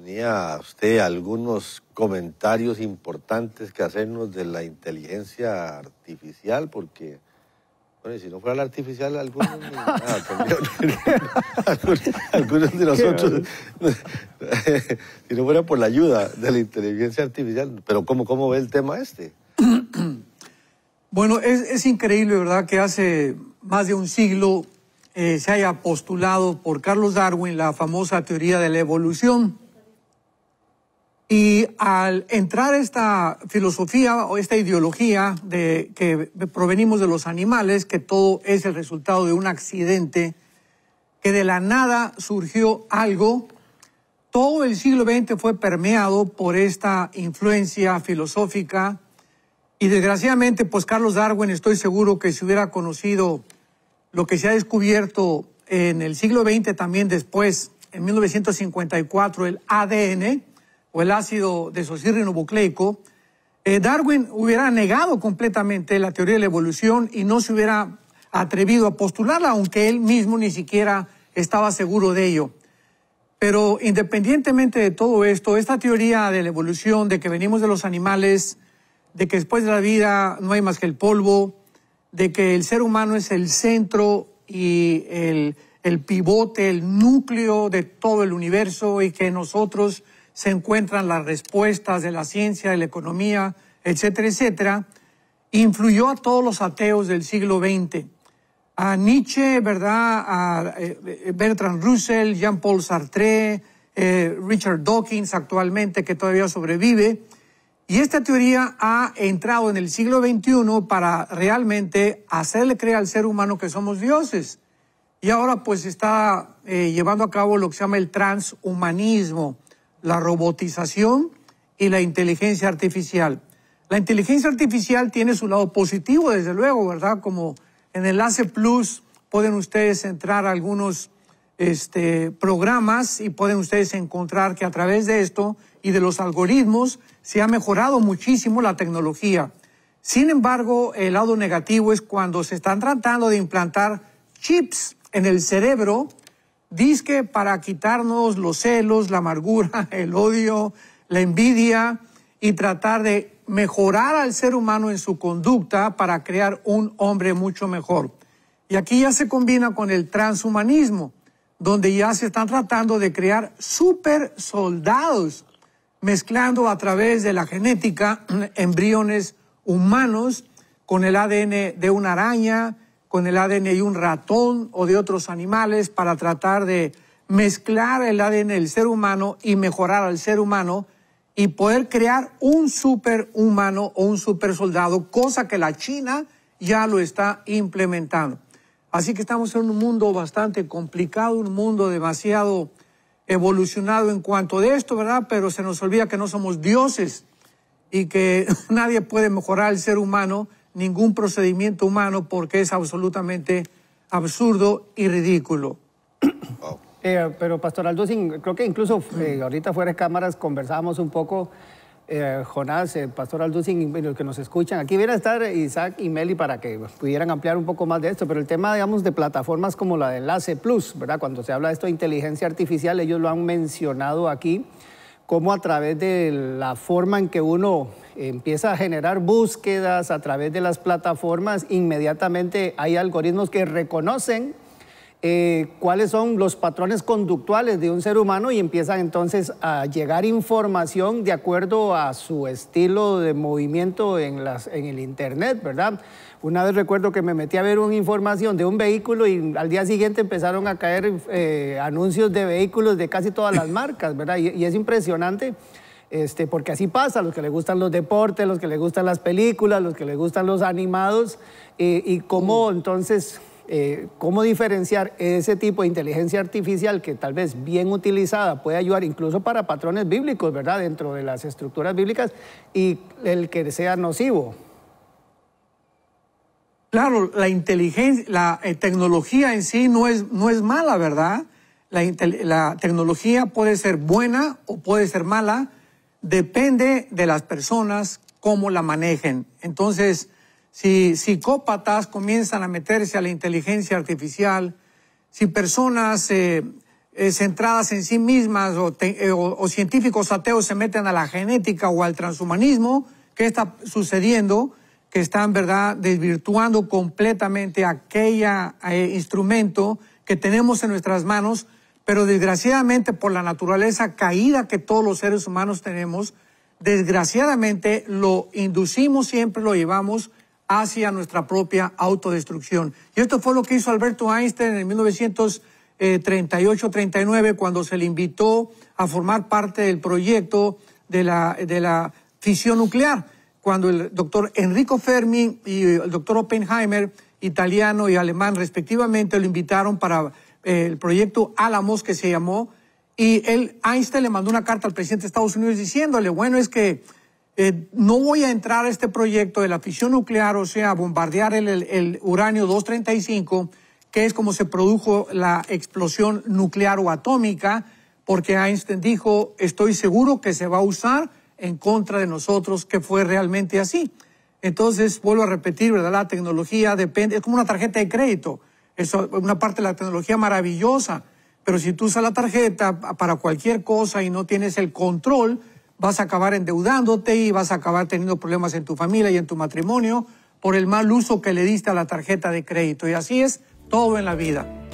tenía usted algunos comentarios importantes que hacernos de la inteligencia artificial, porque, bueno, si no fuera la artificial, algunos, de nosotros, si no fuera por la ayuda de la inteligencia artificial, pero ¿cómo, cómo ve el tema este? Bueno, es, es increíble, ¿verdad?, que hace más de un siglo eh, se haya postulado por Carlos Darwin la famosa teoría de la evolución. Y al entrar esta filosofía o esta ideología de que provenimos de los animales, que todo es el resultado de un accidente, que de la nada surgió algo, todo el siglo XX fue permeado por esta influencia filosófica y desgraciadamente, pues Carlos Darwin estoy seguro que si hubiera conocido lo que se ha descubierto en el siglo XX también después, en 1954, el ADN, o el ácido desoxirribonucleico, eh, Darwin hubiera negado completamente la teoría de la evolución y no se hubiera atrevido a postularla, aunque él mismo ni siquiera estaba seguro de ello. Pero independientemente de todo esto, esta teoría de la evolución, de que venimos de los animales, de que después de la vida no hay más que el polvo, de que el ser humano es el centro y el pivote, el núcleo de todo el universo y que nosotros se encuentran las respuestas de la ciencia, de la economía, etcétera, etcétera, influyó a todos los ateos del siglo XX. A Nietzsche, ¿verdad? A eh, eh, Bertrand Russell, Jean-Paul Sartre, eh, Richard Dawkins actualmente, que todavía sobrevive. Y esta teoría ha entrado en el siglo XXI para realmente hacerle creer al ser humano que somos dioses. Y ahora pues está llevando a cabo lo que se llama el transhumanismo la robotización y la inteligencia artificial. La inteligencia artificial tiene su lado positivo, desde luego, ¿verdad? Como en Enlace Plus pueden ustedes entrar algunos este, programas y pueden ustedes encontrar que a través de esto y de los algoritmos se ha mejorado muchísimo la tecnología. Sin embargo, el lado negativo es cuando se están tratando de implantar chips en el cerebro Dice que para quitarnos los celos, la amargura, el odio, la envidia y tratar de mejorar al ser humano en su conducta para crear un hombre mucho mejor. Y aquí ya se combina con el transhumanismo, donde ya se están tratando de crear super soldados, mezclando a través de la genética embriones humanos con el ADN de una araña, con el ADN de un ratón o de otros animales para tratar de mezclar el ADN del ser humano y mejorar al ser humano y poder crear un superhumano o un soldado cosa que la China ya lo está implementando. Así que estamos en un mundo bastante complicado, un mundo demasiado evolucionado en cuanto de esto, ¿verdad? Pero se nos olvida que no somos dioses y que nadie puede mejorar al ser humano ningún procedimiento humano porque es absolutamente absurdo y ridículo. Eh, pero Pastor Aldo, creo que incluso eh, ahorita fuera de cámaras conversábamos un poco, eh, Jonás, Pastor y los que nos escuchan. Aquí viene a estar Isaac y Meli para que pudieran ampliar un poco más de esto, pero el tema, digamos, de plataformas como la de Enlace Plus, ¿verdad? Cuando se habla de esto de inteligencia artificial, ellos lo han mencionado aquí, como a través de la forma en que uno empieza a generar búsquedas a través de las plataformas, inmediatamente hay algoritmos que reconocen eh, cuáles son los patrones conductuales de un ser humano y empiezan entonces a llegar información de acuerdo a su estilo de movimiento en, las, en el Internet, ¿verdad? Una vez recuerdo que me metí a ver una información de un vehículo y al día siguiente empezaron a caer eh, anuncios de vehículos de casi todas las marcas, ¿verdad? y, y es impresionante este, porque así pasa, los que les gustan los deportes, los que les gustan las películas, los que les gustan los animados, eh, y cómo entonces, eh, cómo diferenciar ese tipo de inteligencia artificial que tal vez bien utilizada puede ayudar incluso para patrones bíblicos, ¿verdad? Dentro de las estructuras bíblicas y el que sea nocivo. Claro, la inteligencia, la eh, tecnología en sí no es, mala, ¿verdad? la tecnología puede ser buena o puede ser mala, depende de las personas cómo la manejen. Entonces, si psicópatas comienzan a meterse a la inteligencia artificial, si personas eh, eh, centradas en sí mismas eh, o, científicos ateos se meten a la genética o al transhumanismo, ¿qué está sucediendo? Que están, ¿verdad?, desvirtuando completamente aquella instrumento que tenemos en nuestras manos pero desgraciadamente por la naturaleza caída que todos los seres humanos tenemos, desgraciadamente lo inducimos siempre, lo llevamos hacia nuestra propia autodestrucción. Y esto fue lo que hizo Alberto Einstein en 1938-39, eh, cuando se le invitó a formar parte del proyecto de la, fisión nuclear, cuando el doctor Enrico Fermi y el doctor Oppenheimer, italiano y alemán respectivamente, lo invitaron para el proyecto Álamos que se llamó, y él, Einstein le mandó una carta al presidente de Estados Unidos diciéndole, bueno, es que eh, no voy a entrar a este proyecto de la fisión nuclear, o sea, bombardear el, el, el, uranio 235, que es como se produjo la explosión nuclear o atómica, porque Einstein dijo, estoy seguro que se va a usar en contra de nosotros, que fue realmente así. Entonces, vuelvo a repetir, ¿verdad? La tecnología depende, es como una tarjeta de crédito es una parte de la tecnología maravillosa, pero si tú usas la tarjeta para cualquier cosa y no tienes el control, vas a acabar endeudándote y vas a acabar teniendo problemas en tu familia y en tu matrimonio por el mal uso que le diste a la tarjeta de crédito. Y así es todo en la vida.